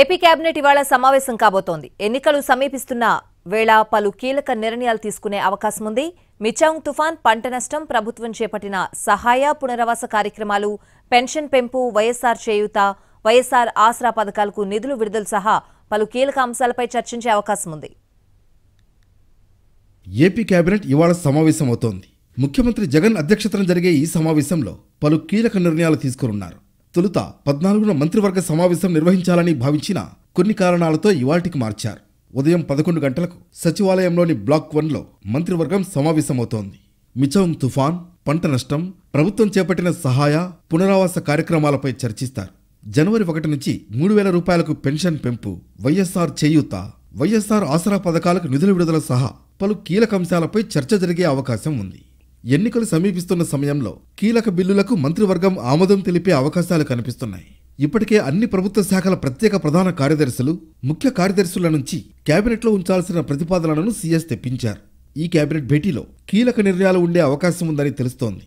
AP cabinet ఇవాళ సమావేశం కాబోతోంది ఎన్నికలు సమీపిస్తున్న వేళ పలు కీలక నిర్ణయాలు తీసుకునే అవకాశం ఉంది మిచాంగ్ తుఫాన్ పంట నష్టం ప్రభుత్వం చేపట్టిన సహాయ పునరావాస కార్యక్రమాలు పెన్షన్ పెంపు వైఎస్ఆర్ చేయూత వైఎస్ఆర్ ఆసరా పథకాలకు నిధులు విడుదల సహా పలు కీలక అంశాలపై చర్చించే అవకాశం ఉంది ఏపీ కేబినెట్ ఇవాళ సమావేశమవుతోంది ముఖ్యమంత్రి జగన్ అధ్యక్షతన జరిగే ఈ సమావేశంలో పలు కీలక నిర్ణయాలు తీసుకున్నారు తొలుత పద్నాలుగున మంత్రివర్గ సమావేశం నిర్వహించాలని భావించిన కొన్ని కారణాలతో ఇవాటికి మార్చారు ఉదయం పదకొండు గంటలకు సచివాలయంలోని బ్లాక్ వన్లో మంత్రివర్గం సమావేశమవుతోంది మిచౌం తుఫాన్ పంట నష్టం ప్రభుత్వం చేపట్టిన సహాయ పునరావాస కార్యక్రమాలపై చర్చిస్తారు జనవరి ఒకటి నుంచి మూడు వేల రూపాయలకు పెన్షన్ పెంపు వైఎస్ఆర్ చేయూత వైఎస్ఆర్ ఆసరా పథకాలకు నిధుల విడుదల సహా పలు కీలక అంశాలపై చర్చ జరిగే అవకాశం ఉంది ఎన్నికలు సమీపిస్తున్న సమయంలో కీలక బిల్లులకు మంత్రివర్గం ఆమోదం తెలిపే అవకాశాలు కనిపిస్తున్నాయి ఇప్పటికే అన్ని ప్రభుత్వ శాఖల ప్రత్యేక ప్రధాన కార్యదర్శులు ముఖ్య కార్యదర్శుల నుంచి కేబినెట్లో ఉంచాల్సిన ప్రతిపాదనలను సీఎస్ తెప్పించారు ఈ కేబినెట్ భేటీలో కీలక నిర్ణయాలు ఉండే అవకాశం ఉందని తెలుస్తోంది